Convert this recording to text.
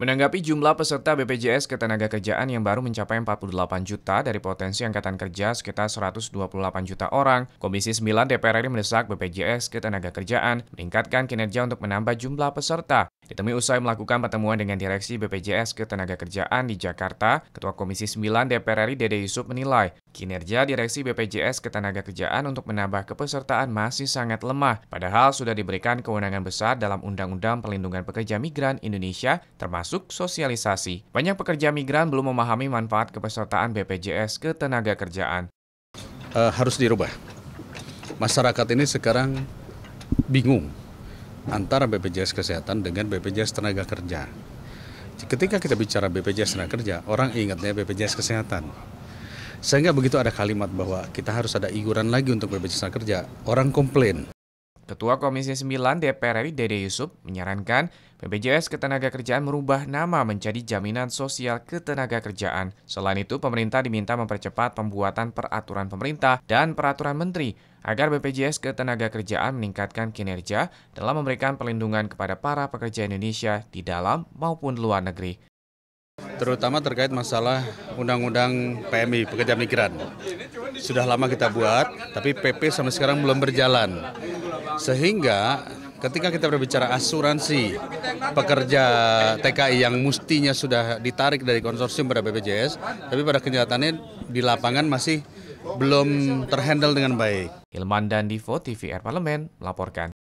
Menanggapi jumlah peserta BPJS Ketenagakerjaan yang baru mencapai 48 juta dari potensi angkatan kerja sekitar 128 juta orang, Komisi 9 DPR RI mendesak BPJS Ketenagakerjaan meningkatkan kinerja untuk menambah jumlah peserta. Ditemui usai melakukan pertemuan dengan Direksi BPJS Ketenagakerjaan di Jakarta, Ketua Komisi 9 DPR RI Dede Yusuf menilai Kinerja Direksi BPJS Ketenagakerjaan untuk menambah kepesertaan masih sangat lemah, padahal sudah diberikan kewenangan besar dalam Undang-Undang Perlindungan Pekerja Migran Indonesia, termasuk sosialisasi. Banyak pekerja migran belum memahami manfaat kepesertaan BPJS Ketenagakerjaan. Uh, harus dirubah. Masyarakat ini sekarang bingung antara BPJS Kesehatan dengan BPJS Tenaga Kerja. Ketika kita bicara BPJS Tenaga Kerja, orang ingatnya BPJS Kesehatan. Sehingga begitu ada kalimat bahwa kita harus ada iuran lagi untuk BPJS Tenaga Kerja, orang komplain. Ketua Komisi 9 DPR RI Dede Yusuf menyarankan BPJS Ketenagakerjaan merubah nama menjadi Jaminan Sosial Ketenagakerjaan. Selain itu, pemerintah diminta mempercepat pembuatan peraturan pemerintah dan peraturan menteri agar BPJS Ketenagakerjaan meningkatkan kinerja dalam memberikan perlindungan kepada para pekerja Indonesia di dalam maupun luar negeri terutama terkait masalah Undang-Undang PMI, pekerja migran. Sudah lama kita buat, tapi PP sampai sekarang belum berjalan. Sehingga ketika kita berbicara asuransi pekerja TKI yang mestinya sudah ditarik dari konsorsium pada BPJS, tapi pada kenyataannya di lapangan masih belum terhandle dengan baik. Hilman dan Divo, TVR Parlemen, melaporkan.